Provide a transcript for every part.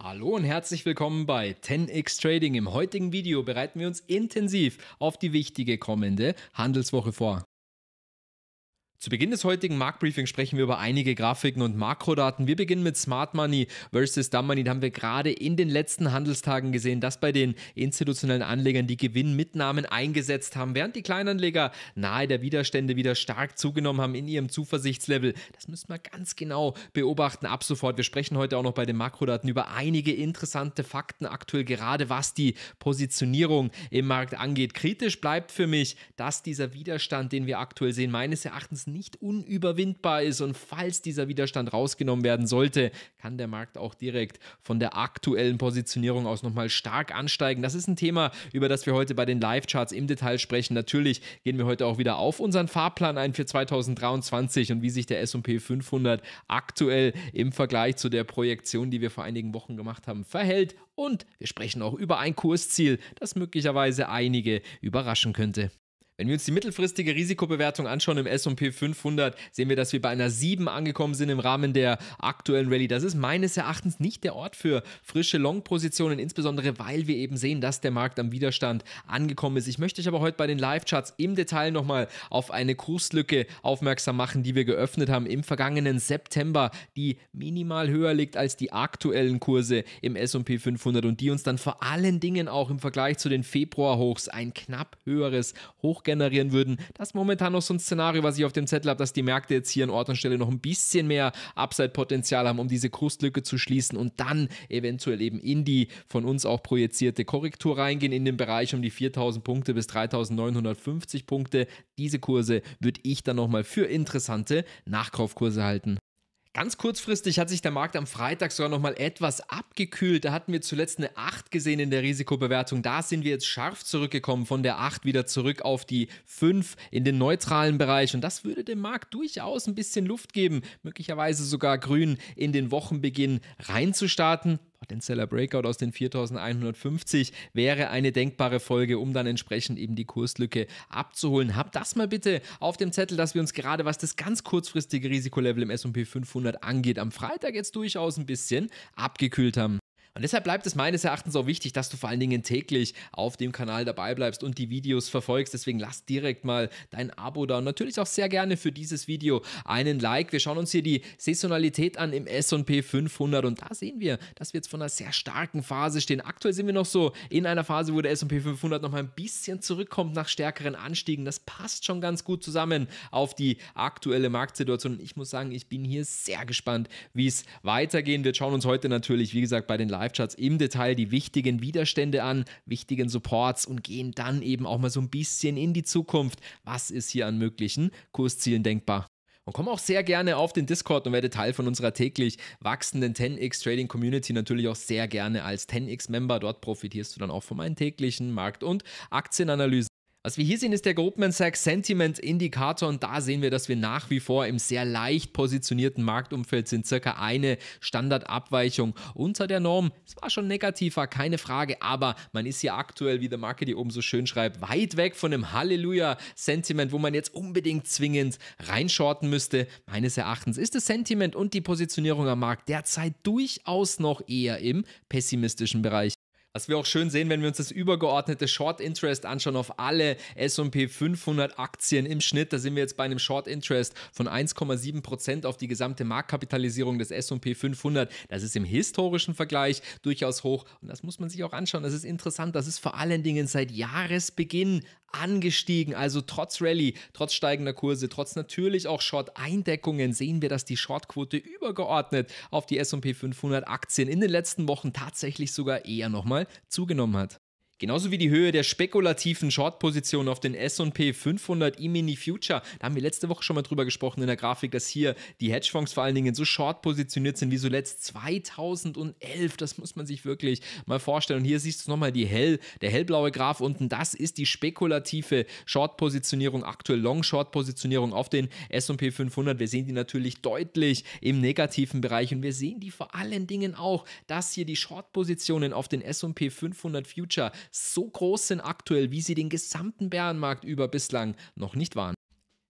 Hallo und herzlich willkommen bei 10x Trading. Im heutigen Video bereiten wir uns intensiv auf die wichtige kommende Handelswoche vor. Zu Beginn des heutigen Marktbriefings sprechen wir über einige Grafiken und Makrodaten. Wir beginnen mit Smart Money versus Dumb Money. Da haben wir gerade in den letzten Handelstagen gesehen, dass bei den institutionellen Anlegern die Gewinnmitnahmen eingesetzt haben, während die Kleinanleger nahe der Widerstände wieder stark zugenommen haben in ihrem Zuversichtslevel. Das müssen wir ganz genau beobachten ab sofort. Wir sprechen heute auch noch bei den Makrodaten über einige interessante Fakten aktuell, gerade was die Positionierung im Markt angeht. Kritisch bleibt für mich, dass dieser Widerstand, den wir aktuell sehen, meines Erachtens nicht unüberwindbar ist und falls dieser Widerstand rausgenommen werden sollte, kann der Markt auch direkt von der aktuellen Positionierung aus nochmal stark ansteigen. Das ist ein Thema, über das wir heute bei den Live-Charts im Detail sprechen. Natürlich gehen wir heute auch wieder auf unseren Fahrplan ein für 2023 und wie sich der S&P 500 aktuell im Vergleich zu der Projektion, die wir vor einigen Wochen gemacht haben, verhält. Und wir sprechen auch über ein Kursziel, das möglicherweise einige überraschen könnte. Wenn wir uns die mittelfristige Risikobewertung anschauen im SP 500, sehen wir, dass wir bei einer 7 angekommen sind im Rahmen der aktuellen Rallye. Das ist meines Erachtens nicht der Ort für frische Long-Positionen, insbesondere weil wir eben sehen, dass der Markt am Widerstand angekommen ist. Ich möchte euch aber heute bei den Live-Charts im Detail nochmal auf eine Kurslücke aufmerksam machen, die wir geöffnet haben im vergangenen September, die minimal höher liegt als die aktuellen Kurse im SP 500 und die uns dann vor allen Dingen auch im Vergleich zu den Februar-Hochs ein knapp höheres Hoch generieren würden. Das ist momentan noch so ein Szenario, was ich auf dem Zettel habe, dass die Märkte jetzt hier an Ort und Stelle noch ein bisschen mehr Upside-Potenzial haben, um diese Krustlücke zu schließen und dann eventuell eben in die von uns auch projizierte Korrektur reingehen, in den Bereich um die 4000 Punkte bis 3950 Punkte. Diese Kurse würde ich dann nochmal für interessante Nachkaufkurse halten. Ganz kurzfristig hat sich der Markt am Freitag sogar noch mal etwas abgekühlt. Da hatten wir zuletzt eine 8 gesehen in der Risikobewertung. Da sind wir jetzt scharf zurückgekommen von der 8 wieder zurück auf die 5 in den neutralen Bereich. Und das würde dem Markt durchaus ein bisschen Luft geben, möglicherweise sogar grün in den Wochenbeginn reinzustarten den Seller Breakout aus den 4150 wäre eine denkbare Folge, um dann entsprechend eben die Kurslücke abzuholen. Habt das mal bitte auf dem Zettel, dass wir uns gerade, was das ganz kurzfristige Risikolevel im S&P 500 angeht, am Freitag jetzt durchaus ein bisschen abgekühlt haben. Und deshalb bleibt es meines Erachtens auch wichtig, dass du vor allen Dingen täglich auf dem Kanal dabei bleibst und die Videos verfolgst. Deswegen lass direkt mal dein Abo da und natürlich auch sehr gerne für dieses Video einen Like. Wir schauen uns hier die Saisonalität an im S&P 500 und da sehen wir, dass wir jetzt von einer sehr starken Phase stehen. Aktuell sind wir noch so in einer Phase, wo der S&P 500 noch mal ein bisschen zurückkommt nach stärkeren Anstiegen. Das passt schon ganz gut zusammen auf die aktuelle Marktsituation. Und ich muss sagen, ich bin hier sehr gespannt, wie es weitergehen wird. Schauen uns heute natürlich, wie gesagt, bei den Live-Charts im Detail die wichtigen Widerstände an, wichtigen Supports und gehen dann eben auch mal so ein bisschen in die Zukunft. Was ist hier an möglichen Kurszielen denkbar? Und komm auch sehr gerne auf den Discord und werde Teil von unserer täglich wachsenden 10x Trading Community natürlich auch sehr gerne als 10x Member. Dort profitierst du dann auch von meinen täglichen Markt- und Aktienanalysen. Was wir hier sehen, ist der Goldman Sachs Sentiment Indikator und da sehen wir, dass wir nach wie vor im sehr leicht positionierten Marktumfeld sind, circa eine Standardabweichung unter der Norm. Es war schon negativer, keine Frage, aber man ist hier aktuell, wie der Marke die oben so schön schreibt, weit weg von dem Halleluja-Sentiment, wo man jetzt unbedingt zwingend reinschorten müsste. Meines Erachtens ist das Sentiment und die Positionierung am Markt derzeit durchaus noch eher im pessimistischen Bereich. Was wir auch schön sehen, wenn wir uns das übergeordnete Short Interest anschauen auf alle S&P 500 Aktien im Schnitt, da sind wir jetzt bei einem Short Interest von 1,7% Prozent auf die gesamte Marktkapitalisierung des S&P 500. Das ist im historischen Vergleich durchaus hoch und das muss man sich auch anschauen. Das ist interessant, das ist vor allen Dingen seit Jahresbeginn angestiegen. Also trotz Rallye, trotz steigender Kurse, trotz natürlich auch Short-Eindeckungen sehen wir, dass die Shortquote übergeordnet auf die S&P 500 Aktien in den letzten Wochen tatsächlich sogar eher nochmal zugenommen hat. Genauso wie die Höhe der spekulativen Short-Positionen auf den S&P 500 E-Mini Future. Da haben wir letzte Woche schon mal drüber gesprochen in der Grafik, dass hier die Hedgefonds vor allen Dingen so short positioniert sind wie zuletzt 2011. Das muss man sich wirklich mal vorstellen. Und hier siehst du nochmal die hell, der hellblaue Graph unten. Das ist die spekulative Short-Positionierung, aktuell Long-Short-Positionierung auf den S&P 500. Wir sehen die natürlich deutlich im negativen Bereich und wir sehen die vor allen Dingen auch, dass hier die Short-Positionen auf den S&P 500 Future so groß sind aktuell, wie sie den gesamten Bärenmarkt über bislang noch nicht waren.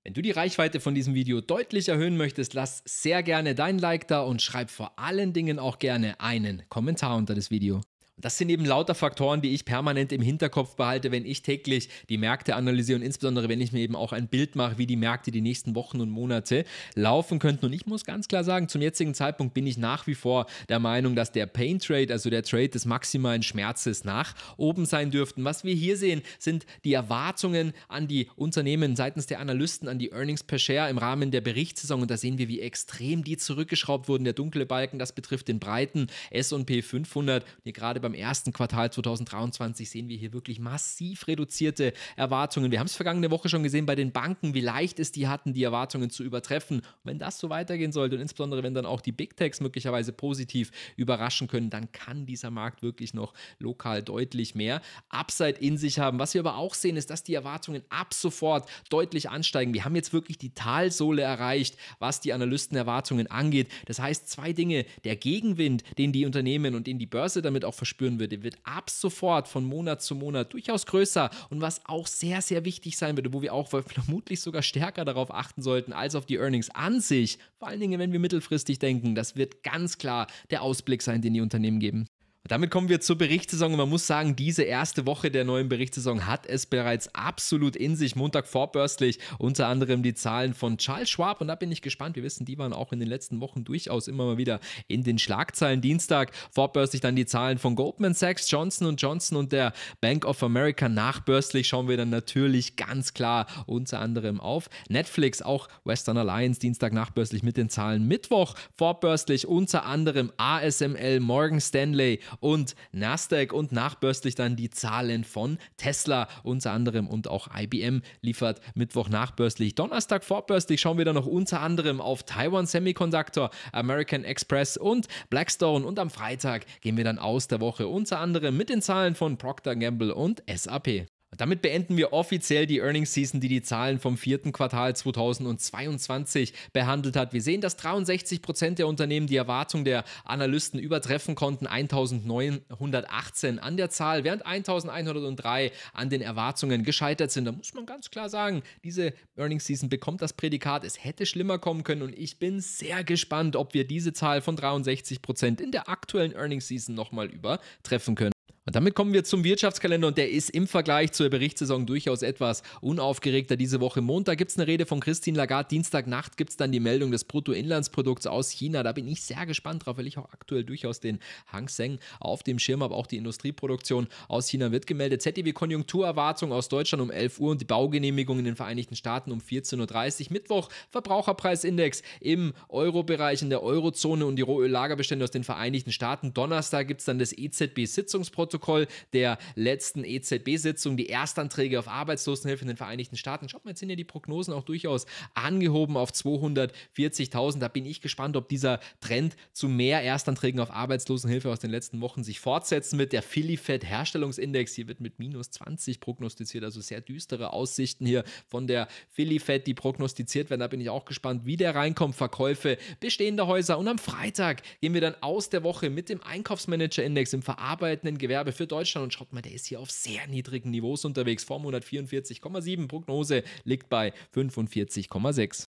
Wenn du die Reichweite von diesem Video deutlich erhöhen möchtest, lass sehr gerne dein Like da und schreib vor allen Dingen auch gerne einen Kommentar unter das Video. Das sind eben lauter Faktoren, die ich permanent im Hinterkopf behalte, wenn ich täglich die Märkte analysiere und insbesondere wenn ich mir eben auch ein Bild mache, wie die Märkte die nächsten Wochen und Monate laufen könnten. Und ich muss ganz klar sagen, zum jetzigen Zeitpunkt bin ich nach wie vor der Meinung, dass der Pain Trade, also der Trade des maximalen Schmerzes nach oben sein dürften. Was wir hier sehen, sind die Erwartungen an die Unternehmen seitens der Analysten, an die Earnings per Share im Rahmen der Berichtssaison. Und da sehen wir, wie extrem die zurückgeschraubt wurden. Der dunkle Balken, das betrifft den breiten S&P 500. Hier gerade bei aber ersten Quartal 2023 sehen wir hier wirklich massiv reduzierte Erwartungen. Wir haben es vergangene Woche schon gesehen bei den Banken, wie leicht es die hatten, die Erwartungen zu übertreffen. Und wenn das so weitergehen sollte und insbesondere wenn dann auch die Big Techs möglicherweise positiv überraschen können, dann kann dieser Markt wirklich noch lokal deutlich mehr Upside in sich haben. Was wir aber auch sehen, ist, dass die Erwartungen ab sofort deutlich ansteigen. Wir haben jetzt wirklich die Talsohle erreicht, was die Analystenerwartungen angeht. Das heißt, zwei Dinge. Der Gegenwind, den die Unternehmen und den die Börse damit auch verspüren, spüren würde, wird ab sofort von Monat zu Monat durchaus größer und was auch sehr, sehr wichtig sein würde, wo wir auch vermutlich sogar stärker darauf achten sollten als auf die Earnings an sich, vor allen Dingen, wenn wir mittelfristig denken, das wird ganz klar der Ausblick sein, den die Unternehmen geben. Damit kommen wir zur Berichtssaison. Man muss sagen, diese erste Woche der neuen Berichtssaison hat es bereits absolut in sich. Montag vorbörslich unter anderem die Zahlen von Charles Schwab. Und da bin ich gespannt. Wir wissen, die waren auch in den letzten Wochen durchaus immer mal wieder in den Schlagzeilen. Dienstag vorbörslich dann die Zahlen von Goldman Sachs, Johnson Johnson und der Bank of America. Nachbörslich schauen wir dann natürlich ganz klar unter anderem auf Netflix, auch Western Alliance. Dienstag nachbörslich mit den Zahlen. Mittwoch vorbörslich unter anderem ASML, Morgan Stanley und Nasdaq und nachbörslich dann die Zahlen von Tesla unter anderem und auch IBM liefert Mittwoch nachbörslich. Donnerstag vorbörslich schauen wir dann noch unter anderem auf Taiwan Semiconductor, American Express und Blackstone und am Freitag gehen wir dann aus der Woche unter anderem mit den Zahlen von Procter Gamble und SAP damit beenden wir offiziell die Earnings Season, die die Zahlen vom vierten Quartal 2022 behandelt hat. Wir sehen, dass 63% Prozent der Unternehmen die Erwartung der Analysten übertreffen konnten, 1918 an der Zahl, während 1103 an den Erwartungen gescheitert sind. Da muss man ganz klar sagen, diese Earnings Season bekommt das Prädikat, es hätte schlimmer kommen können und ich bin sehr gespannt, ob wir diese Zahl von 63% Prozent in der aktuellen Earnings Season nochmal übertreffen können. Und damit kommen wir zum Wirtschaftskalender und der ist im Vergleich zur Berichtssaison durchaus etwas unaufgeregter. Diese Woche Montag gibt es eine Rede von Christine Lagarde, Dienstagnacht gibt es dann die Meldung des Bruttoinlandsprodukts aus China. Da bin ich sehr gespannt drauf, weil ich auch aktuell durchaus den Hang Seng auf dem Schirm habe. Auch die Industrieproduktion aus China wird gemeldet. ZDW Konjunkturerwartung aus Deutschland um 11 Uhr und die Baugenehmigung in den Vereinigten Staaten um 14.30 Uhr. Mittwoch Verbraucherpreisindex im Euro-Bereich, in der Eurozone und die Rohöllagerbestände aus den Vereinigten Staaten. Donnerstag gibt es dann das EZB-Sitzungsprotokoll. Protokoll der letzten EZB-Sitzung, die Erstanträge auf Arbeitslosenhilfe in den Vereinigten Staaten. Schaut mal, jetzt sind ja die Prognosen auch durchaus angehoben auf 240.000. Da bin ich gespannt, ob dieser Trend zu mehr Erstanträgen auf Arbeitslosenhilfe aus den letzten Wochen sich fortsetzen wird. Der Philly-Fed-Herstellungsindex hier wird mit minus 20 prognostiziert, also sehr düstere Aussichten hier von der Philly-Fed, die prognostiziert werden. Da bin ich auch gespannt, wie der reinkommt. Verkäufe bestehender Häuser. Und am Freitag gehen wir dann aus der Woche mit dem Einkaufsmanager-Index im verarbeitenden Gewerbe Ausgabe für Deutschland und schaut mal, der ist hier auf sehr niedrigen Niveaus unterwegs. Form 144,7, Prognose liegt bei 45,6.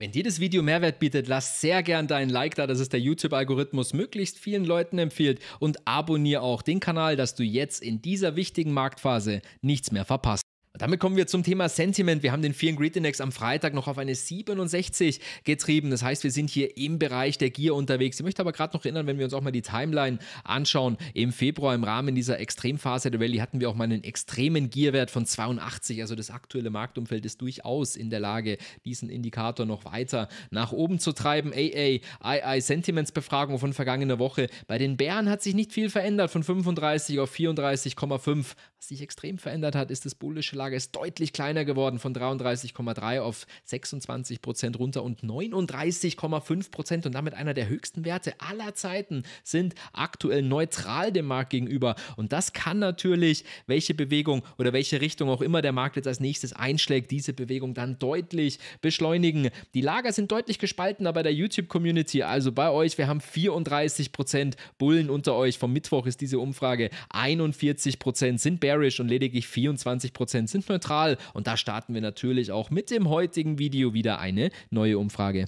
Wenn dir das Video Mehrwert bietet, lass sehr gern deinen Like da, dass es der YouTube-Algorithmus möglichst vielen Leuten empfiehlt und abonniere auch den Kanal, dass du jetzt in dieser wichtigen Marktphase nichts mehr verpasst damit kommen wir zum Thema Sentiment. Wir haben den Fear and Greed Index am Freitag noch auf eine 67 getrieben. Das heißt, wir sind hier im Bereich der Gier unterwegs. Ich möchte aber gerade noch erinnern, wenn wir uns auch mal die Timeline anschauen. Im Februar im Rahmen dieser Extremphase der Rallye hatten wir auch mal einen extremen Gierwert von 82. Also das aktuelle Marktumfeld ist durchaus in der Lage, diesen Indikator noch weiter nach oben zu treiben. AA, II Sentiments Befragung von vergangener Woche. Bei den Bären hat sich nicht viel verändert, von 35 auf 34,5. Was sich extrem verändert hat, ist das bullische Lager Nachfrage ist deutlich kleiner geworden von 33,3 auf 26 Prozent runter und 39,5 Prozent und damit einer der höchsten Werte aller Zeiten sind aktuell neutral dem Markt gegenüber. Und das kann natürlich, welche Bewegung oder welche Richtung auch immer der Markt jetzt als nächstes einschlägt, diese Bewegung dann deutlich beschleunigen. Die Lager sind deutlich gespaltener bei der YouTube-Community, also bei euch. Wir haben 34 Prozent Bullen unter euch. Vom Mittwoch ist diese Umfrage 41 Prozent sind bearish und lediglich 24 Prozent sind neutral und da starten wir natürlich auch mit dem heutigen Video wieder eine neue Umfrage.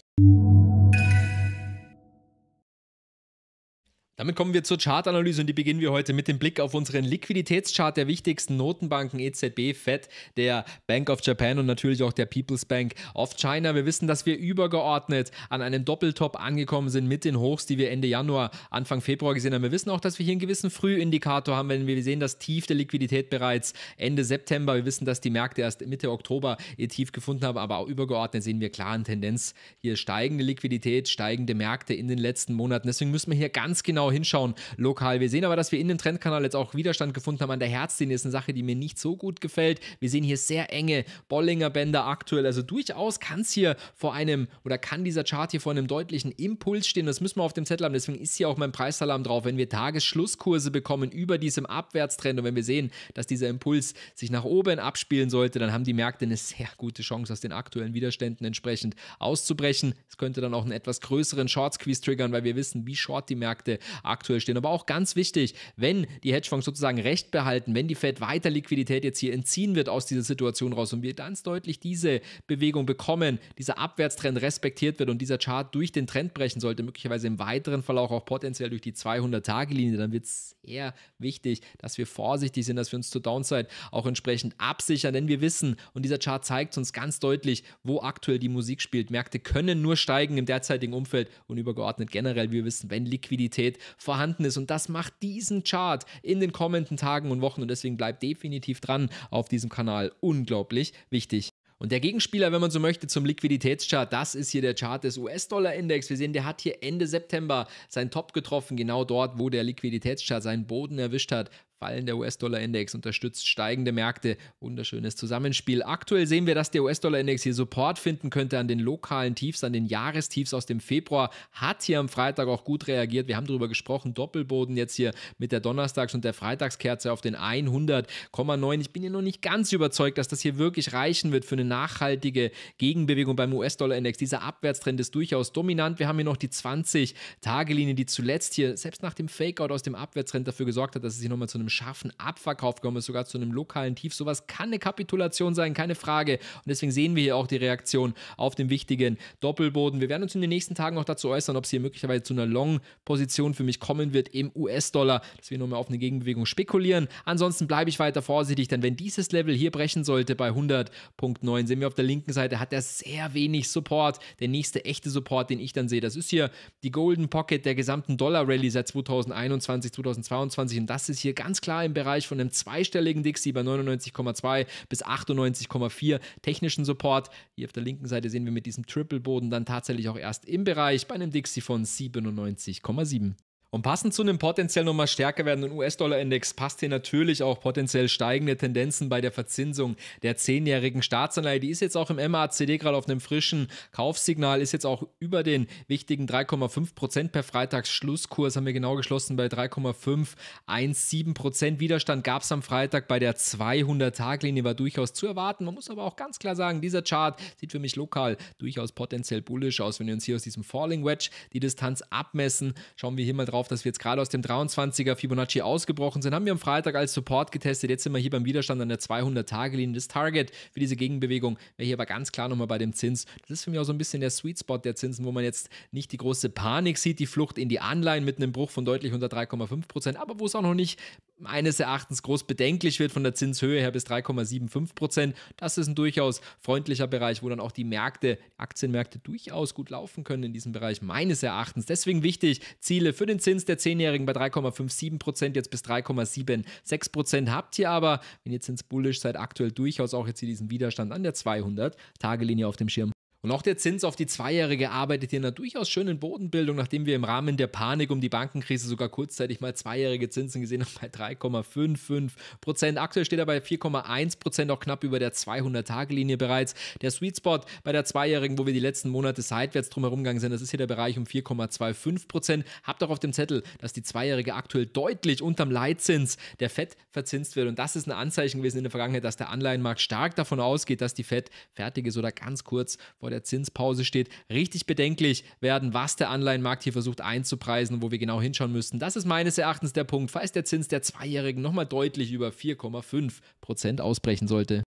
Damit kommen wir zur Chartanalyse und die beginnen wir heute mit dem Blick auf unseren Liquiditätschart der wichtigsten Notenbanken EZB, Fed, der Bank of Japan und natürlich auch der People's Bank of China. Wir wissen, dass wir übergeordnet an einem Doppeltop angekommen sind mit den Hochs, die wir Ende Januar, Anfang Februar gesehen haben. Wir wissen auch, dass wir hier einen gewissen Frühindikator haben, wenn wir sehen das Tief der Liquidität bereits Ende September. Wir wissen, dass die Märkte erst Mitte Oktober ihr Tief gefunden haben, aber auch übergeordnet sehen wir klar eine Tendenz hier steigende Liquidität, steigende Märkte in den letzten Monaten. Deswegen müssen wir hier ganz genau genau hinschauen lokal. Wir sehen aber, dass wir in dem Trendkanal jetzt auch Widerstand gefunden haben an der Herzlinie. Das Ist eine Sache, die mir nicht so gut gefällt. Wir sehen hier sehr enge Bollinger Bänder aktuell. Also durchaus kann es hier vor einem oder kann dieser Chart hier vor einem deutlichen Impuls stehen. Das müssen wir auf dem Zettel haben. Deswegen ist hier auch mein Preisalarm drauf. Wenn wir Tagesschlusskurse bekommen über diesem Abwärtstrend und wenn wir sehen, dass dieser Impuls sich nach oben abspielen sollte, dann haben die Märkte eine sehr gute Chance, aus den aktuellen Widerständen entsprechend auszubrechen. Es könnte dann auch einen etwas größeren Short Squeeze triggern, weil wir wissen, wie short die Märkte aktuell stehen. Aber auch ganz wichtig, wenn die Hedgefonds sozusagen Recht behalten, wenn die Fed weiter Liquidität jetzt hier entziehen wird aus dieser Situation raus und wir ganz deutlich diese Bewegung bekommen, dieser Abwärtstrend respektiert wird und dieser Chart durch den Trend brechen sollte, möglicherweise im weiteren Verlauf auch potenziell durch die 200-Tage-Linie, dann wird es sehr wichtig, dass wir vorsichtig sind, dass wir uns zur Downside auch entsprechend absichern, denn wir wissen und dieser Chart zeigt uns ganz deutlich, wo aktuell die Musik spielt. Märkte können nur steigen im derzeitigen Umfeld und übergeordnet generell, wir wissen, wenn Liquidität vorhanden ist. Und das macht diesen Chart in den kommenden Tagen und Wochen und deswegen bleibt definitiv dran auf diesem Kanal unglaublich wichtig. Und der Gegenspieler, wenn man so möchte, zum Liquiditätschart, das ist hier der Chart des US-Dollar-Index. Wir sehen, der hat hier Ende September seinen Top getroffen, genau dort, wo der Liquiditätschart seinen Boden erwischt hat Fallen der US-Dollar-Index unterstützt steigende Märkte. Wunderschönes Zusammenspiel. Aktuell sehen wir, dass der US-Dollar-Index hier Support finden könnte an den lokalen Tiefs, an den Jahrestiefs aus dem Februar. Hat hier am Freitag auch gut reagiert. Wir haben darüber gesprochen. Doppelboden jetzt hier mit der Donnerstags- und der Freitagskerze auf den 100,9. Ich bin hier noch nicht ganz überzeugt, dass das hier wirklich reichen wird für eine nachhaltige Gegenbewegung beim US-Dollar-Index. Dieser Abwärtstrend ist durchaus dominant. Wir haben hier noch die 20-Tage-Linie, die zuletzt hier, selbst nach dem Fakeout aus dem Abwärtstrend, dafür gesorgt hat, dass es hier nochmal zu einem einem scharfen Abverkauf gekommen ist, sogar zu einem lokalen Tief. Sowas kann eine Kapitulation sein, keine Frage. Und deswegen sehen wir hier auch die Reaktion auf den wichtigen Doppelboden. Wir werden uns in den nächsten Tagen noch dazu äußern, ob es hier möglicherweise zu einer Long-Position für mich kommen wird im US-Dollar, dass wir nochmal auf eine Gegenbewegung spekulieren. Ansonsten bleibe ich weiter vorsichtig, denn wenn dieses Level hier brechen sollte bei 100.9, sehen wir auf der linken Seite, hat er sehr wenig Support. Der nächste echte Support, den ich dann sehe, das ist hier die Golden Pocket der gesamten Dollar-Rally seit 2021, 2022 und das ist hier ganz ganz klar im Bereich von einem zweistelligen Dixie bei 99,2 bis 98,4 technischen Support. Hier auf der linken Seite sehen wir mit diesem Triple-Boden dann tatsächlich auch erst im Bereich bei einem Dixie von 97,7. Und passend zu einem potenziell nochmal stärker werdenden US-Dollar-Index passt hier natürlich auch potenziell steigende Tendenzen bei der Verzinsung der zehnjährigen Staatsanleihe. Die ist jetzt auch im MACD gerade auf einem frischen Kaufsignal, ist jetzt auch über den wichtigen 3,5 Prozent per Freitagsschlusskurs, haben wir genau geschlossen bei 3,517 Prozent. Widerstand gab es am Freitag bei der 200-Tag-Linie, war durchaus zu erwarten. Man muss aber auch ganz klar sagen, dieser Chart sieht für mich lokal durchaus potenziell bullisch aus. Wenn wir uns hier aus diesem Falling Wedge die Distanz abmessen, schauen wir hier mal drauf darauf, dass wir jetzt gerade aus dem 23er Fibonacci ausgebrochen sind. Haben wir am Freitag als Support getestet. Jetzt sind wir hier beim Widerstand an der 200-Tage-Linie. Das Target für diese Gegenbewegung wäre hier aber ganz klar nochmal bei dem Zins. Das ist für mich auch so ein bisschen der Sweet Spot der Zinsen, wo man jetzt nicht die große Panik sieht, die Flucht in die Anleihen mit einem Bruch von deutlich unter 3,5 Prozent, aber wo es auch noch nicht meines Erachtens groß bedenklich wird von der Zinshöhe her bis 3,75 Prozent. Das ist ein durchaus freundlicher Bereich, wo dann auch die Märkte, Aktienmärkte durchaus gut laufen können in diesem Bereich meines Erachtens. Deswegen wichtig, Ziele für den Zins der 10-Jährigen bei 3,57 Prozent, jetzt bis 3,76 Prozent. Habt ihr aber, wenn ihr zinsbullisch seid, aktuell durchaus auch jetzt hier diesen Widerstand an der 200-Tage-Linie auf dem Schirm. Und auch der Zins auf die Zweijährige arbeitet hier in einer durchaus schönen Bodenbildung, nachdem wir im Rahmen der Panik um die Bankenkrise sogar kurzzeitig mal zweijährige Zinsen gesehen haben bei 3,55 Prozent. Aktuell steht er bei 4,1 Prozent, auch knapp über der 200-Tage-Linie bereits. Der Sweet Spot bei der Zweijährigen, wo wir die letzten Monate seitwärts drumherum gegangen sind, das ist hier der Bereich um 4,25 Prozent. Habt auch auf dem Zettel, dass die Zweijährige aktuell deutlich unterm Leitzins der FED verzinst wird. Und das ist ein Anzeichen gewesen in der Vergangenheit, dass der Anleihenmarkt stark davon ausgeht, dass die FED fertig ist oder ganz kurz vor der der Zinspause steht, richtig bedenklich werden, was der Anleihenmarkt hier versucht einzupreisen, wo wir genau hinschauen müssten. Das ist meines Erachtens der Punkt, falls der Zins der Zweijährigen nochmal deutlich über 4,5 Prozent ausbrechen sollte.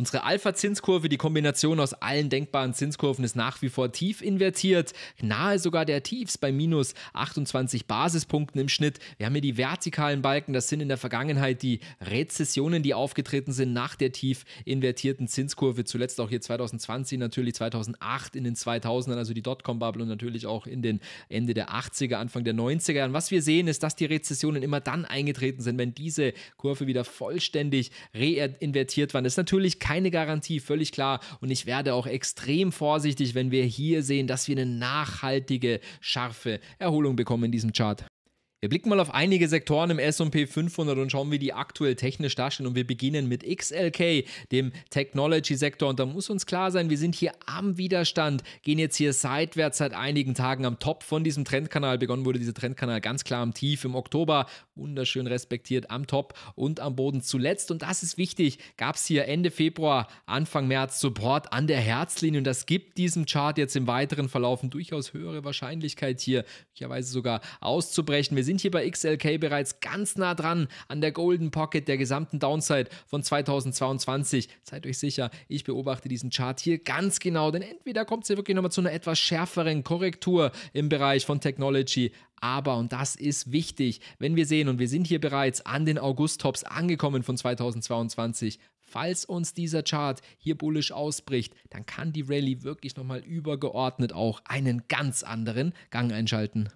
Unsere Alpha-Zinskurve, die Kombination aus allen denkbaren Zinskurven, ist nach wie vor tief invertiert, nahe sogar der Tiefs bei minus 28 Basispunkten im Schnitt. Wir haben hier die vertikalen Balken, das sind in der Vergangenheit die Rezessionen, die aufgetreten sind nach der tief invertierten Zinskurve, zuletzt auch hier 2020, natürlich 2008 in den 2000ern, also die Dotcom-Bubble und natürlich auch in den Ende der 80er, Anfang der 90er. Und was wir sehen, ist, dass die Rezessionen immer dann eingetreten sind, wenn diese Kurve wieder vollständig reinvertiert war. Das ist natürlich keine Garantie, völlig klar. Und ich werde auch extrem vorsichtig, wenn wir hier sehen, dass wir eine nachhaltige, scharfe Erholung bekommen in diesem Chart. Wir blicken mal auf einige Sektoren im S&P 500 und schauen, wie die aktuell technisch dastehen. Und wir beginnen mit XLK, dem Technology-Sektor. Und da muss uns klar sein, wir sind hier am Widerstand, gehen jetzt hier seitwärts seit einigen Tagen am Top von diesem Trendkanal. Begonnen wurde dieser Trendkanal ganz klar am Tief im Oktober. Wunderschön respektiert am Top und am Boden zuletzt. Und das ist wichtig, gab es hier Ende Februar, Anfang März Support an der Herzlinie. Und das gibt diesem Chart jetzt im weiteren Verlaufen durchaus höhere Wahrscheinlichkeit hier, möglicherweise sogar auszubrechen. Wir sind hier bei XLK bereits ganz nah dran an der Golden Pocket der gesamten Downside von 2022. Seid euch sicher, ich beobachte diesen Chart hier ganz genau, denn entweder kommt es hier wirklich nochmal zu einer etwas schärferen Korrektur im Bereich von Technology, aber, und das ist wichtig, wenn wir sehen, und wir sind hier bereits an den August-Tops angekommen von 2022, falls uns dieser Chart hier bullisch ausbricht, dann kann die Rallye wirklich nochmal übergeordnet auch einen ganz anderen Gang einschalten.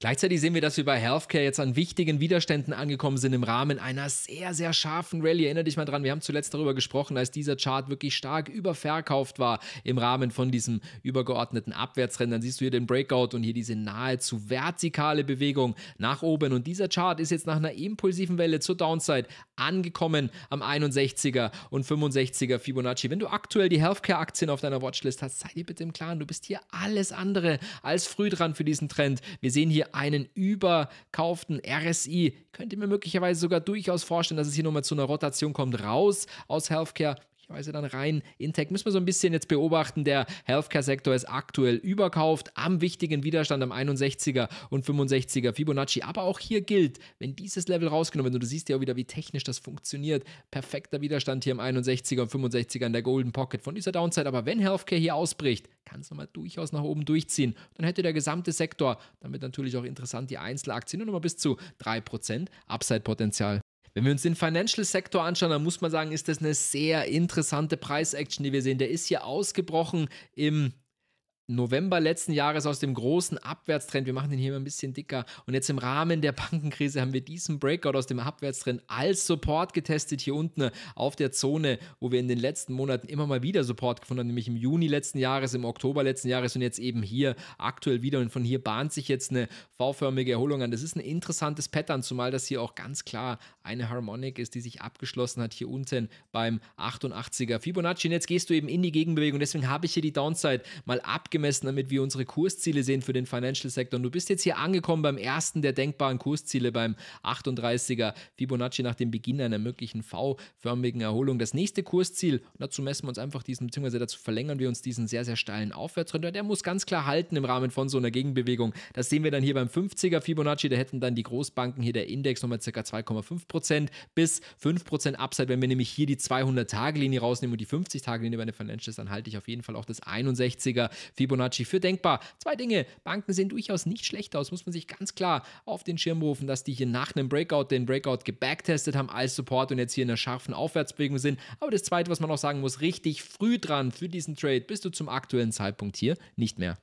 Gleichzeitig sehen wir, dass wir bei Healthcare jetzt an wichtigen Widerständen angekommen sind im Rahmen einer sehr, sehr scharfen Rallye. Erinnere dich mal dran, wir haben zuletzt darüber gesprochen, als dieser Chart wirklich stark überverkauft war im Rahmen von diesem übergeordneten Abwärtsrennen. Dann siehst du hier den Breakout und hier diese nahezu vertikale Bewegung nach oben. Und dieser Chart ist jetzt nach einer impulsiven Welle zur Downside angekommen am 61er und 65er Fibonacci. Wenn du aktuell die Healthcare-Aktien auf deiner Watchlist hast, sei dir bitte im Klaren, du bist hier alles andere als früh dran für diesen Trend. Wir sehen hier hier einen überkauften RSI. Könnt ihr mir möglicherweise sogar durchaus vorstellen, dass es hier nochmal zu einer Rotation kommt, raus aus Healthcare möglicherweise dann rein. Intech müssen wir so ein bisschen jetzt beobachten. Der Healthcare-Sektor ist aktuell überkauft am wichtigen Widerstand am 61er und 65er Fibonacci. Aber auch hier gilt, wenn dieses Level rausgenommen wird, und du siehst ja auch wieder, wie technisch das funktioniert. Perfekter Widerstand hier am 61er und 65er in der Golden Pocket von dieser Downside. Aber wenn Healthcare hier ausbricht, kann es nochmal durchaus nach oben durchziehen. Dann hätte der gesamte Sektor, damit natürlich auch interessant die Einzelaktien, und nochmal bis zu 3% Upside-Potenzial. Wenn wir uns den Financial Sektor anschauen, dann muss man sagen, ist das eine sehr interessante Preisaction, die wir sehen. Der ist hier ausgebrochen im November letzten Jahres aus dem großen Abwärtstrend, wir machen den hier immer ein bisschen dicker, und jetzt im Rahmen der Bankenkrise haben wir diesen Breakout aus dem Abwärtstrend als Support getestet, hier unten äh, auf der Zone, wo wir in den letzten Monaten immer mal wieder Support gefunden haben, nämlich im Juni letzten Jahres, im Oktober letzten Jahres und jetzt eben hier aktuell wieder. Und von hier bahnt sich jetzt eine V-förmige Erholung an. Das ist ein interessantes Pattern, zumal das hier auch ganz klar eine Harmonic ist, die sich abgeschlossen hat hier unten beim 88er Fibonacci. Und jetzt gehst du eben in die Gegenbewegung, deswegen habe ich hier die Downside mal abgemacht abgemessen, damit wir unsere Kursziele sehen für den Financial Sektor. Und du bist jetzt hier angekommen beim ersten der denkbaren Kursziele beim 38er Fibonacci nach dem Beginn einer möglichen V-förmigen Erholung. Das nächste Kursziel, dazu messen wir uns einfach diesen, beziehungsweise dazu verlängern wir uns diesen sehr, sehr steilen Aufwärtstrend. Der muss ganz klar halten im Rahmen von so einer Gegenbewegung. Das sehen wir dann hier beim 50er Fibonacci. Da hätten dann die Großbanken hier der Index nochmal ca. 2,5% bis 5% Upside. Wenn wir nämlich hier die 200-Tage-Linie rausnehmen und die 50-Tage-Linie bei den Financials, dann halte ich auf jeden Fall auch das 61er Fibonacci Fibonacci für denkbar. Zwei Dinge. Banken sehen durchaus nicht schlecht aus, muss man sich ganz klar auf den Schirm rufen, dass die hier nach einem Breakout den Breakout gebacktestet haben als Support und jetzt hier in einer scharfen Aufwärtsbewegung sind. Aber das Zweite, was man auch sagen muss, richtig früh dran für diesen Trade bist du zum aktuellen Zeitpunkt hier nicht mehr.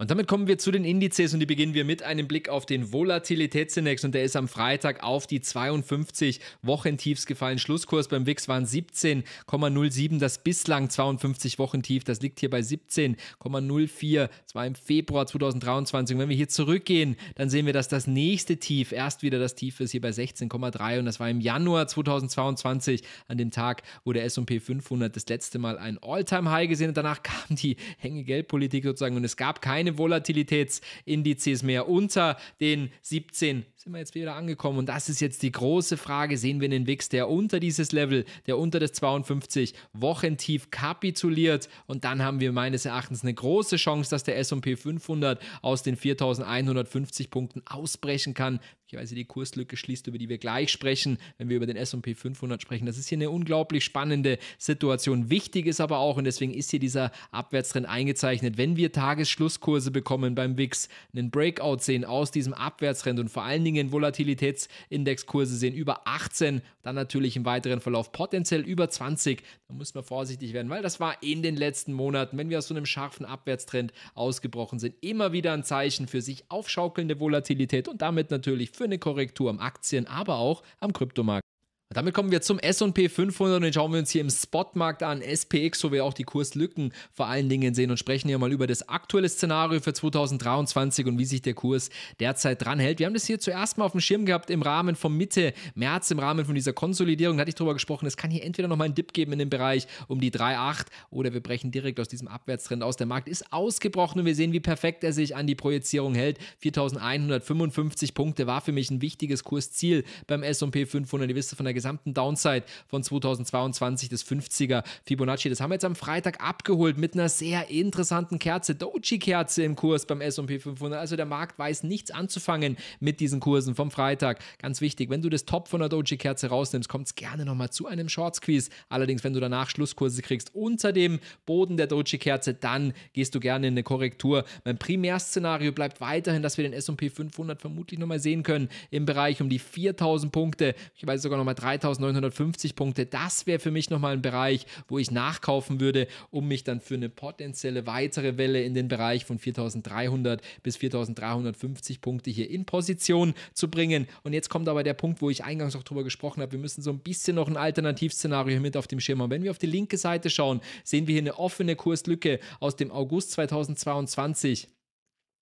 Und damit kommen wir zu den Indizes und die beginnen wir mit einem Blick auf den Volatilitätsindex und der ist am Freitag auf die 52 Wochentiefs gefallen. Schlusskurs beim WIX waren 17,07, das bislang 52 Wochentief, das liegt hier bei 17,04, das war im Februar 2023. Und wenn wir hier zurückgehen, dann sehen wir, dass das nächste Tief erst wieder das Tief ist, hier bei 16,3 und das war im Januar 2022, an dem Tag, wo der S&P 500 das letzte Mal ein All-Time-High gesehen hat. Danach kam die Hänge-Geldpolitik sozusagen und es gab keine keine Volatilitätsindizes mehr unter den 17 sind wir jetzt wieder angekommen und das ist jetzt die große Frage. Sehen wir einen Wix, der unter dieses Level, der unter das 52 Wochentief kapituliert und dann haben wir meines Erachtens eine große Chance, dass der S&P 500 aus den 4150 Punkten ausbrechen kann. Ich weiß, die Kurslücke schließt, über die wir gleich sprechen, wenn wir über den S&P 500 sprechen. Das ist hier eine unglaublich spannende Situation. Wichtig ist aber auch und deswegen ist hier dieser Abwärtstrend eingezeichnet, wenn wir Tagesschlusskurse bekommen beim Wix, einen Breakout sehen aus diesem Abwärtstrend und vor allen Dingen Dingen Volatilitätsindexkurse sehen über 18, dann natürlich im weiteren Verlauf potenziell über 20. Da muss man vorsichtig werden, weil das war in den letzten Monaten, wenn wir aus so einem scharfen Abwärtstrend ausgebrochen sind, immer wieder ein Zeichen für sich aufschaukelnde Volatilität und damit natürlich für eine Korrektur am Aktien, aber auch am Kryptomarkt. Damit kommen wir zum S&P 500 und den schauen wir uns hier im Spotmarkt an, SPX, wo wir auch die Kurslücken vor allen Dingen sehen und sprechen hier mal über das aktuelle Szenario für 2023 und wie sich der Kurs derzeit dran hält. Wir haben das hier zuerst mal auf dem Schirm gehabt im Rahmen von Mitte März, im Rahmen von dieser Konsolidierung, da hatte ich drüber gesprochen, es kann hier entweder nochmal einen Dip geben in den Bereich um die 3,8 oder wir brechen direkt aus diesem Abwärtstrend aus. Der Markt ist ausgebrochen und wir sehen, wie perfekt er sich an die Projizierung hält. 4155 Punkte war für mich ein wichtiges Kursziel beim S&P 500. Ihr wisst von der gesamten Downside von 2022 des 50er Fibonacci. Das haben wir jetzt am Freitag abgeholt mit einer sehr interessanten Kerze, Doji-Kerze im Kurs beim S&P 500. Also der Markt weiß nichts anzufangen mit diesen Kursen vom Freitag. Ganz wichtig, wenn du das Top von der Doji-Kerze rausnimmst, kommt es gerne nochmal zu einem Short-Squeeze. Allerdings, wenn du danach Schlusskurse kriegst unter dem Boden der Doji-Kerze, dann gehst du gerne in eine Korrektur. Mein Primärszenario bleibt weiterhin, dass wir den S&P 500 vermutlich nochmal sehen können im Bereich um die 4000 Punkte. Ich weiß sogar nochmal 3 3950 Punkte, das wäre für mich nochmal ein Bereich, wo ich nachkaufen würde, um mich dann für eine potenzielle weitere Welle in den Bereich von 4300 bis 4350 Punkte hier in Position zu bringen. Und jetzt kommt aber der Punkt, wo ich eingangs auch drüber gesprochen habe, wir müssen so ein bisschen noch ein Alternativszenario hier mit auf dem Schirm haben. Wenn wir auf die linke Seite schauen, sehen wir hier eine offene Kurslücke aus dem August 2022.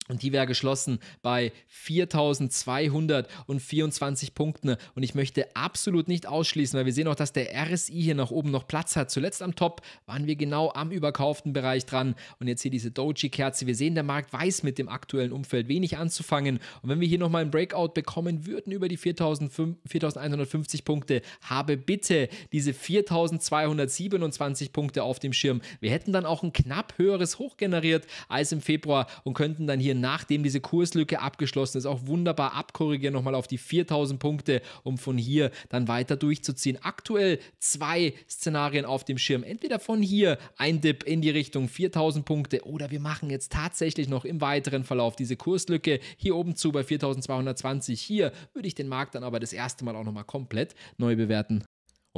Und die wäre geschlossen bei 4224 Punkten. Und ich möchte absolut nicht ausschließen, weil wir sehen auch, dass der RSI hier nach oben noch Platz hat. Zuletzt am Top waren wir genau am überkauften Bereich dran. Und jetzt hier diese Doji-Kerze. Wir sehen, der Markt weiß mit dem aktuellen Umfeld wenig anzufangen. Und wenn wir hier nochmal einen Breakout bekommen würden über die 4150 Punkte, habe bitte diese 4227 Punkte auf dem Schirm. Wir hätten dann auch ein knapp höheres Hoch generiert als im Februar und könnten dann hier nachdem diese Kurslücke abgeschlossen ist, auch wunderbar abkorrigieren, nochmal auf die 4000 Punkte, um von hier dann weiter durchzuziehen. Aktuell zwei Szenarien auf dem Schirm. Entweder von hier ein Dip in die Richtung 4000 Punkte oder wir machen jetzt tatsächlich noch im weiteren Verlauf diese Kurslücke hier oben zu bei 4220. Hier würde ich den Markt dann aber das erste Mal auch nochmal komplett neu bewerten.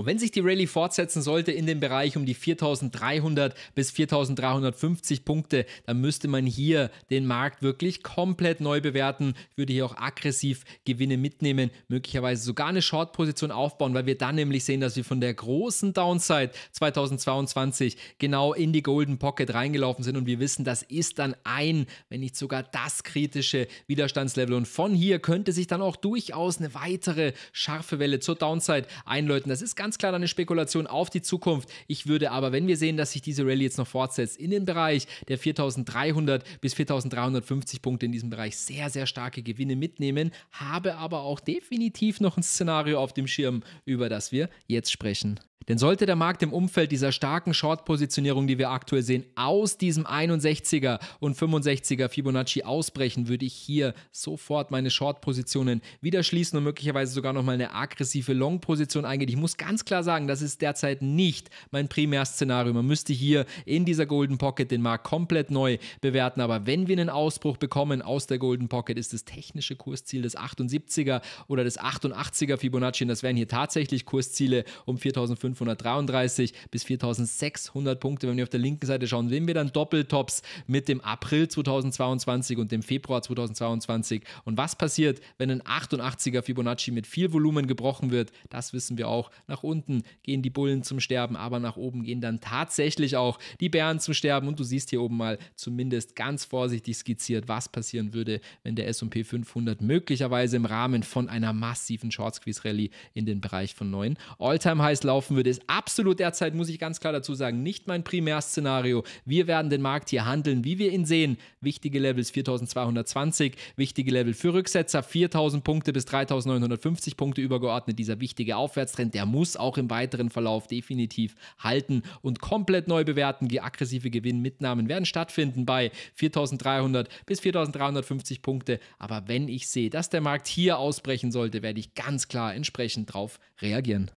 Und wenn sich die Rallye fortsetzen sollte in dem Bereich um die 4300 bis 4350 Punkte, dann müsste man hier den Markt wirklich komplett neu bewerten. würde hier auch aggressiv Gewinne mitnehmen, möglicherweise sogar eine Short-Position aufbauen, weil wir dann nämlich sehen, dass wir von der großen Downside 2022 genau in die Golden Pocket reingelaufen sind und wir wissen, das ist dann ein, wenn nicht sogar das kritische Widerstandslevel. Und von hier könnte sich dann auch durchaus eine weitere scharfe Welle zur Downside einläuten. Das ist ganz ganz klar eine Spekulation auf die Zukunft. Ich würde aber, wenn wir sehen, dass sich diese Rallye jetzt noch fortsetzt, in den Bereich der 4300 bis 4350 Punkte in diesem Bereich sehr, sehr starke Gewinne mitnehmen, habe aber auch definitiv noch ein Szenario auf dem Schirm, über das wir jetzt sprechen. Denn sollte der Markt im Umfeld dieser starken Short-Positionierung, die wir aktuell sehen, aus diesem 61er und 65er Fibonacci ausbrechen, würde ich hier sofort meine Short-Positionen wieder schließen und möglicherweise sogar nochmal eine aggressive Long-Position eingehen. Ich muss ganz klar sagen, das ist derzeit nicht mein Primärszenario. Man müsste hier in dieser Golden Pocket den Markt komplett neu bewerten. Aber wenn wir einen Ausbruch bekommen aus der Golden Pocket, ist das technische Kursziel des 78er oder des 88er Fibonacci, und das wären hier tatsächlich Kursziele um 4500 4533 bis 4600 Punkte. Wenn wir auf der linken Seite schauen, sehen wir dann Doppeltops mit dem April 2022 und dem Februar 2022. Und was passiert, wenn ein 88er Fibonacci mit viel Volumen gebrochen wird? Das wissen wir auch. Nach unten gehen die Bullen zum Sterben, aber nach oben gehen dann tatsächlich auch die Bären zum Sterben. Und du siehst hier oben mal zumindest ganz vorsichtig skizziert, was passieren würde, wenn der S&P 500 möglicherweise im Rahmen von einer massiven Short Squeeze Rallye in den Bereich von neuen Alltime Highs laufen würde würde, ist absolut derzeit, muss ich ganz klar dazu sagen, nicht mein Primärszenario. Wir werden den Markt hier handeln, wie wir ihn sehen. Wichtige Levels 4220, wichtige Level für Rücksetzer 4000 Punkte bis 3950 Punkte übergeordnet. Dieser wichtige Aufwärtstrend, der muss auch im weiteren Verlauf definitiv halten und komplett neu bewerten. Die aggressive Gewinnmitnahmen werden stattfinden bei 4300 bis 4350 Punkte. Aber wenn ich sehe, dass der Markt hier ausbrechen sollte, werde ich ganz klar entsprechend darauf reagieren.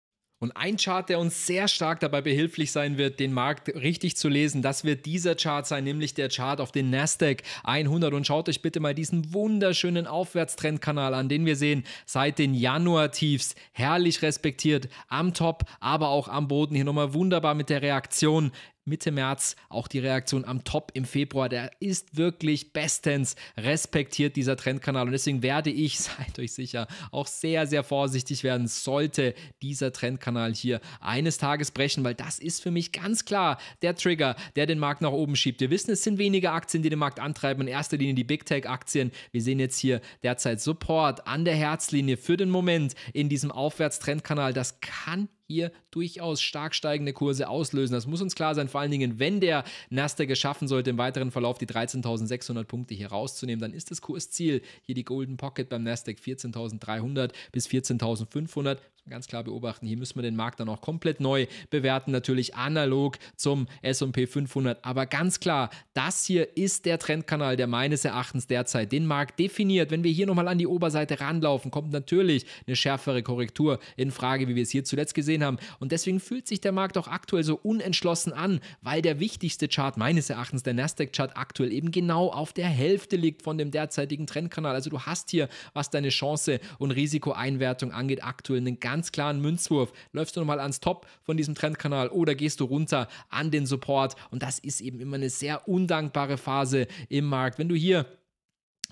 Und ein Chart, der uns sehr stark dabei behilflich sein wird, den Markt richtig zu lesen, das wird dieser Chart sein, nämlich der Chart auf den Nasdaq 100. Und schaut euch bitte mal diesen wunderschönen Aufwärtstrendkanal an, den wir sehen seit den Januar-Tiefs. Herrlich respektiert am Top, aber auch am Boden. Hier nochmal wunderbar mit der Reaktion Mitte März. Auch die Reaktion am Top im Februar, der ist wirklich bestens respektiert, dieser Trendkanal. Und deswegen werde ich, seid euch sicher, auch sehr, sehr vorsichtig werden, sollte dieser Trendkanal hier eines Tages brechen, weil das ist für mich ganz klar der Trigger, der den Markt nach oben schiebt. Wir wissen, es sind weniger Aktien, die den Markt antreiben. In erster Linie die Big Tech-Aktien. Wir sehen jetzt hier derzeit Support an der Herzlinie für den Moment in diesem Aufwärtstrendkanal. Das kann hier durchaus stark steigende Kurse auslösen. Das muss uns klar sein, vor allen Dingen, wenn der Nasdaq es schaffen sollte, im weiteren Verlauf die 13.600 Punkte hier rauszunehmen, dann ist das Kursziel hier die Golden Pocket beim Nasdaq 14.300 bis 14.500 ganz klar beobachten. Hier müssen wir den Markt dann auch komplett neu bewerten, natürlich analog zum S&P 500. Aber ganz klar, das hier ist der Trendkanal, der meines Erachtens derzeit den Markt definiert. Wenn wir hier nochmal an die Oberseite ranlaufen, kommt natürlich eine schärfere Korrektur in Frage, wie wir es hier zuletzt gesehen haben. Und deswegen fühlt sich der Markt auch aktuell so unentschlossen an, weil der wichtigste Chart meines Erachtens, der Nasdaq-Chart aktuell eben genau auf der Hälfte liegt von dem derzeitigen Trendkanal. Also du hast hier, was deine Chance und Risikoeinwertung angeht, aktuell einen ganz ganz klaren Münzwurf. Läufst du nochmal ans Top von diesem Trendkanal oder gehst du runter an den Support? Und das ist eben immer eine sehr undankbare Phase im Markt. Wenn du hier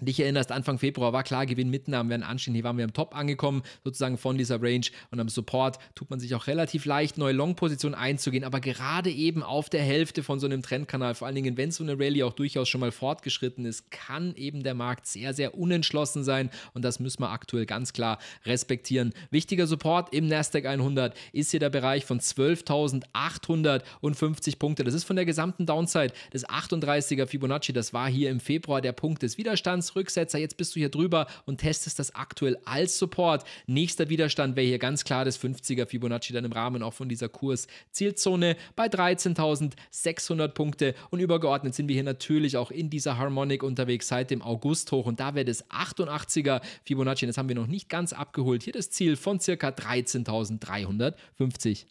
dich erinnerst, Anfang Februar war klar, Gewinn Mitnahmen werden anstehen. Hier waren wir am Top angekommen, sozusagen von dieser Range und am Support tut man sich auch relativ leicht, neue Long-Positionen einzugehen. Aber gerade eben auf der Hälfte von so einem Trendkanal, vor allen Dingen, wenn so eine Rallye auch durchaus schon mal fortgeschritten ist, kann eben der Markt sehr, sehr unentschlossen sein und das müssen wir aktuell ganz klar respektieren. Wichtiger Support im Nasdaq 100 ist hier der Bereich von 12.850 Punkte. Das ist von der gesamten Downside des 38er Fibonacci. Das war hier im Februar der Punkt des Widerstands Rücksetzer. Jetzt bist du hier drüber und testest das aktuell als Support. Nächster Widerstand wäre hier ganz klar das 50er Fibonacci, dann im Rahmen auch von dieser Kurs-Zielzone bei 13.600 Punkte. Und übergeordnet sind wir hier natürlich auch in dieser Harmonic unterwegs seit dem August hoch. Und da wäre das 88er Fibonacci, das haben wir noch nicht ganz abgeholt. Hier das Ziel von circa 13.350.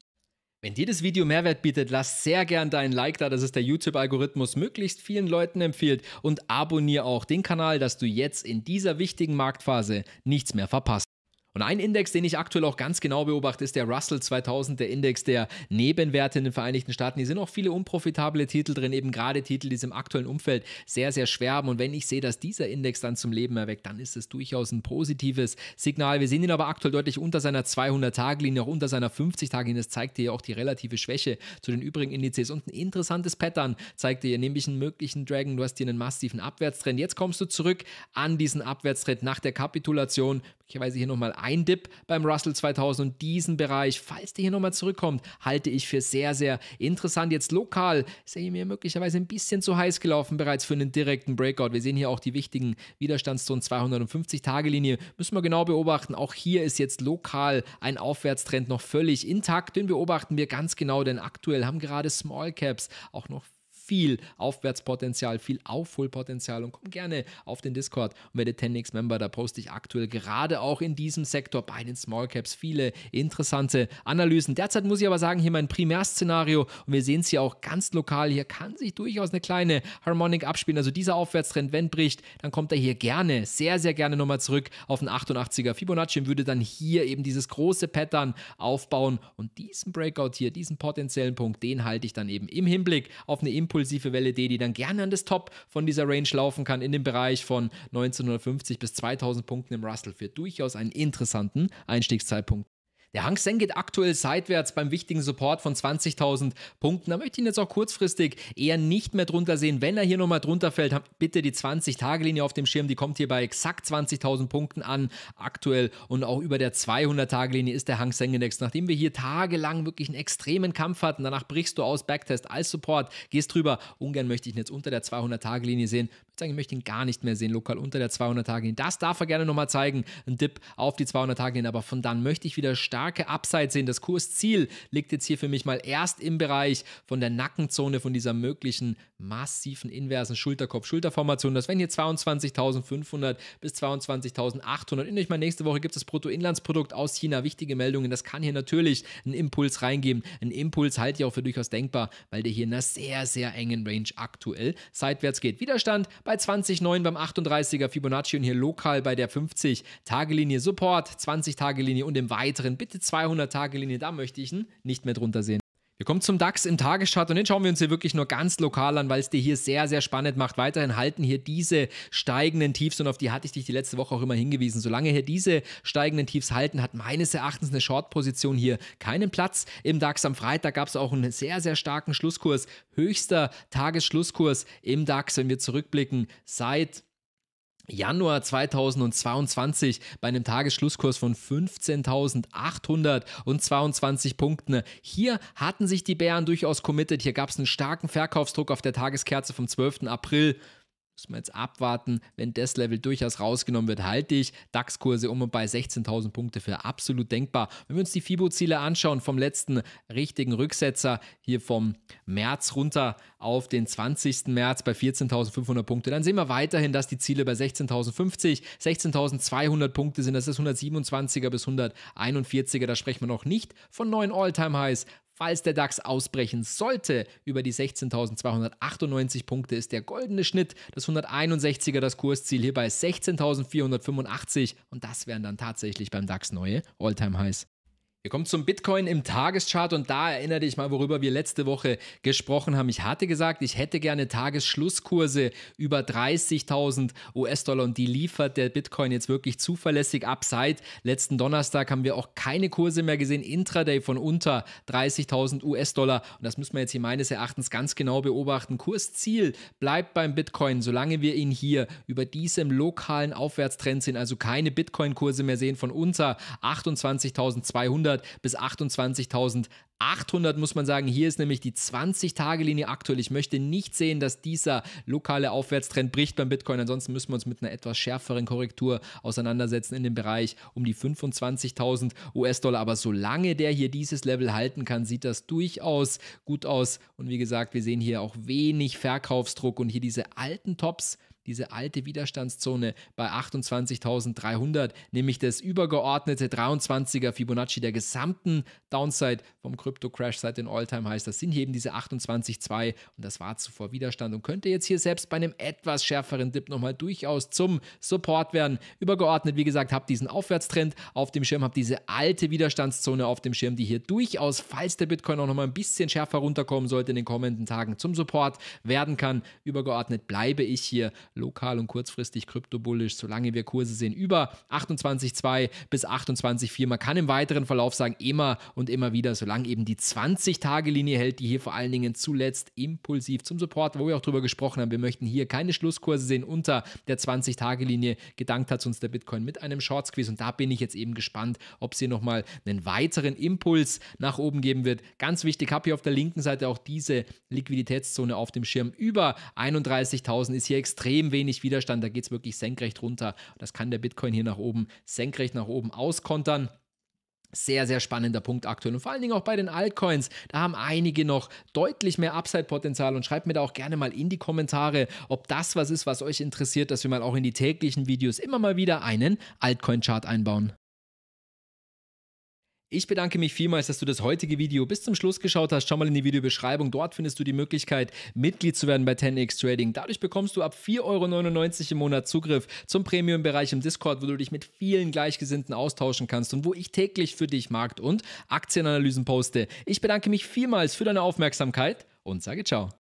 Wenn dir das Video Mehrwert bietet, lass sehr gern deinen Like da, dass es der YouTube-Algorithmus möglichst vielen Leuten empfiehlt und abonniere auch den Kanal, dass du jetzt in dieser wichtigen Marktphase nichts mehr verpasst. Und ein Index, den ich aktuell auch ganz genau beobachte, ist der Russell 2000, der Index der Nebenwerte in den Vereinigten Staaten. Hier sind auch viele unprofitable Titel drin, eben gerade Titel, die es im aktuellen Umfeld sehr, sehr schwer haben. Und wenn ich sehe, dass dieser Index dann zum Leben erweckt, dann ist es durchaus ein positives Signal. Wir sehen ihn aber aktuell deutlich unter seiner 200-Tage-Linie, auch unter seiner 50-Tage-Linie. Das zeigt hier auch die relative Schwäche zu den übrigen Indizes. Und ein interessantes Pattern zeigt dir, hier, nämlich einen möglichen Dragon. Du hast hier einen massiven Abwärtstrend. Jetzt kommst du zurück an diesen Abwärtstrend nach der Kapitulation. Möglicherweise hier nochmal ein Dip beim Russell 2000 und diesen Bereich, falls der hier nochmal zurückkommt, halte ich für sehr, sehr interessant. Jetzt lokal sehe ich mir möglicherweise ein bisschen zu heiß gelaufen bereits für einen direkten Breakout. Wir sehen hier auch die wichtigen Widerstandszonen 250-Tage-Linie. Müssen wir genau beobachten. Auch hier ist jetzt lokal ein Aufwärtstrend noch völlig intakt. Den beobachten wir ganz genau, denn aktuell haben gerade Small Caps auch noch viel viel Aufwärtspotenzial, viel Aufholpotenzial und komm gerne auf den Discord und werde 10x-Member. Da poste ich aktuell gerade auch in diesem Sektor bei den Small Caps viele interessante Analysen. Derzeit muss ich aber sagen, hier mein Primärszenario und wir sehen es hier auch ganz lokal. Hier kann sich durchaus eine kleine Harmonic abspielen. Also dieser Aufwärtstrend, wenn bricht, dann kommt er hier gerne, sehr, sehr gerne nochmal zurück auf den 88er Fibonacci und würde dann hier eben dieses große Pattern aufbauen und diesen Breakout hier, diesen potenziellen Punkt, den halte ich dann eben im Hinblick auf eine Impulse impulsive Welle D, die dann gerne an das Top von dieser Range laufen kann, in dem Bereich von 1950 bis 2000 Punkten im Russell, für durchaus einen interessanten Einstiegszeitpunkt der Hang Seng geht aktuell seitwärts beim wichtigen Support von 20.000 Punkten. Da möchte ich ihn jetzt auch kurzfristig eher nicht mehr drunter sehen. Wenn er hier nochmal drunter fällt, habt bitte die 20-Tage-Linie auf dem Schirm. Die kommt hier bei exakt 20.000 Punkten an aktuell und auch über der 200-Tage-Linie ist der Hang Seng Index. Nachdem wir hier tagelang wirklich einen extremen Kampf hatten, danach brichst du aus Backtest als Support, gehst drüber. Ungern möchte ich ihn jetzt unter der 200-Tage-Linie sehen sagen, ich möchte ihn gar nicht mehr sehen, lokal unter der 200-Tage-Linie. Das darf er gerne nochmal zeigen, ein Dip auf die 200-Tage-Linie, aber von dann möchte ich wieder starke Upside sehen. Das Kursziel liegt jetzt hier für mich mal erst im Bereich von der Nackenzone, von dieser möglichen massiven inversen Schulterkopf-Schulterformation. dass wenn hier 22.500 bis 22.800. in euch mal nächste Woche gibt es das Bruttoinlandsprodukt aus China. Wichtige Meldungen. Das kann hier natürlich einen Impuls reingeben. Einen Impuls halte ich auch für durchaus denkbar, weil der hier in einer sehr, sehr engen Range aktuell seitwärts geht. Widerstand bei 20,9 beim 38er Fibonacci und hier lokal bei der 50-Tage-Linie Support, 20-Tage-Linie und im weiteren bitte 200-Tage-Linie. Da möchte ich ihn nicht mehr drunter sehen. Wir kommen zum DAX im Tageschart und den schauen wir uns hier wirklich nur ganz lokal an, weil es dir hier sehr, sehr spannend macht. Weiterhin halten hier diese steigenden Tiefs und auf die hatte ich dich die letzte Woche auch immer hingewiesen. Solange hier diese steigenden Tiefs halten, hat meines Erachtens eine Short-Position hier keinen Platz im DAX. Am Freitag gab es auch einen sehr, sehr starken Schlusskurs. Höchster Tagesschlusskurs im DAX, wenn wir zurückblicken, seit Januar 2022 bei einem Tagesschlusskurs von 15.822 Punkten. Hier hatten sich die Bären durchaus committed. Hier gab es einen starken Verkaufsdruck auf der Tageskerze vom 12. April. Muss man jetzt abwarten, wenn das Level durchaus rausgenommen wird, halte ich DAX-Kurse um und bei 16.000 Punkte für absolut denkbar. Wenn wir uns die FIBO-Ziele anschauen vom letzten richtigen Rücksetzer hier vom März runter auf den 20. März bei 14.500 Punkte, dann sehen wir weiterhin, dass die Ziele bei 16.050, 16.200 Punkte sind, das ist 127er bis 141er, da sprechen wir noch nicht von neuen All-Time-Highs, Falls der DAX ausbrechen sollte über die 16.298 Punkte, ist der goldene Schnitt des 161er das Kursziel hier bei 16.485 und das wären dann tatsächlich beim DAX neue Alltime-Highs. Wir kommen zum Bitcoin im Tageschart und da erinnere dich mal, worüber wir letzte Woche gesprochen haben. Ich hatte gesagt, ich hätte gerne Tagesschlusskurse über 30.000 US-Dollar und die liefert der Bitcoin jetzt wirklich zuverlässig ab. Seit letzten Donnerstag haben wir auch keine Kurse mehr gesehen, Intraday von unter 30.000 US-Dollar und das müssen wir jetzt hier meines Erachtens ganz genau beobachten. Kursziel bleibt beim Bitcoin, solange wir ihn hier über diesem lokalen Aufwärtstrend sehen, also keine Bitcoin-Kurse mehr sehen von unter 28.200 28.500 bis 28.800 muss man sagen. Hier ist nämlich die 20-Tage-Linie aktuell. Ich möchte nicht sehen, dass dieser lokale Aufwärtstrend bricht beim Bitcoin. Ansonsten müssen wir uns mit einer etwas schärferen Korrektur auseinandersetzen in dem Bereich um die 25.000 US-Dollar. Aber solange der hier dieses Level halten kann, sieht das durchaus gut aus. Und wie gesagt, wir sehen hier auch wenig Verkaufsdruck und hier diese alten Tops diese alte Widerstandszone bei 28.300, nämlich das übergeordnete 23er Fibonacci der gesamten Downside vom Crypto Crash seit den Alltime heißt. Das sind hier eben diese 28,2 und das war zuvor Widerstand und könnte jetzt hier selbst bei einem etwas schärferen Dip nochmal durchaus zum Support werden. Übergeordnet, wie gesagt, habt diesen Aufwärtstrend auf dem Schirm, habt diese alte Widerstandszone auf dem Schirm, die hier durchaus, falls der Bitcoin auch nochmal ein bisschen schärfer runterkommen sollte in den kommenden Tagen zum Support werden kann. Übergeordnet bleibe ich hier lokal und kurzfristig kryptobullisch, solange wir Kurse sehen über 28,2 bis 28,4. Man kann im weiteren Verlauf sagen, immer und immer wieder, solange eben die 20-Tage-Linie hält, die hier vor allen Dingen zuletzt impulsiv zum Support, wo wir auch drüber gesprochen haben, wir möchten hier keine Schlusskurse sehen unter der 20-Tage-Linie. Gedankt hat uns der Bitcoin mit einem Short Squeeze und da bin ich jetzt eben gespannt, ob es hier nochmal einen weiteren Impuls nach oben geben wird. Ganz wichtig, habe hier auf der linken Seite auch diese Liquiditätszone auf dem Schirm. Über 31.000 ist hier extrem extrem wenig Widerstand. Da geht es wirklich senkrecht runter. Das kann der Bitcoin hier nach oben, senkrecht nach oben auskontern. Sehr, sehr spannender Punkt aktuell. Und vor allen Dingen auch bei den Altcoins. Da haben einige noch deutlich mehr Upside-Potenzial. Und schreibt mir da auch gerne mal in die Kommentare, ob das was ist, was euch interessiert, dass wir mal auch in die täglichen Videos immer mal wieder einen Altcoin-Chart einbauen. Ich bedanke mich vielmals, dass du das heutige Video bis zum Schluss geschaut hast. Schau mal in die Videobeschreibung. Dort findest du die Möglichkeit, Mitglied zu werden bei 10x Trading. Dadurch bekommst du ab 4,99 Euro im Monat Zugriff zum Premium-Bereich im Discord, wo du dich mit vielen Gleichgesinnten austauschen kannst und wo ich täglich für dich Markt- und Aktienanalysen poste. Ich bedanke mich vielmals für deine Aufmerksamkeit und sage ciao.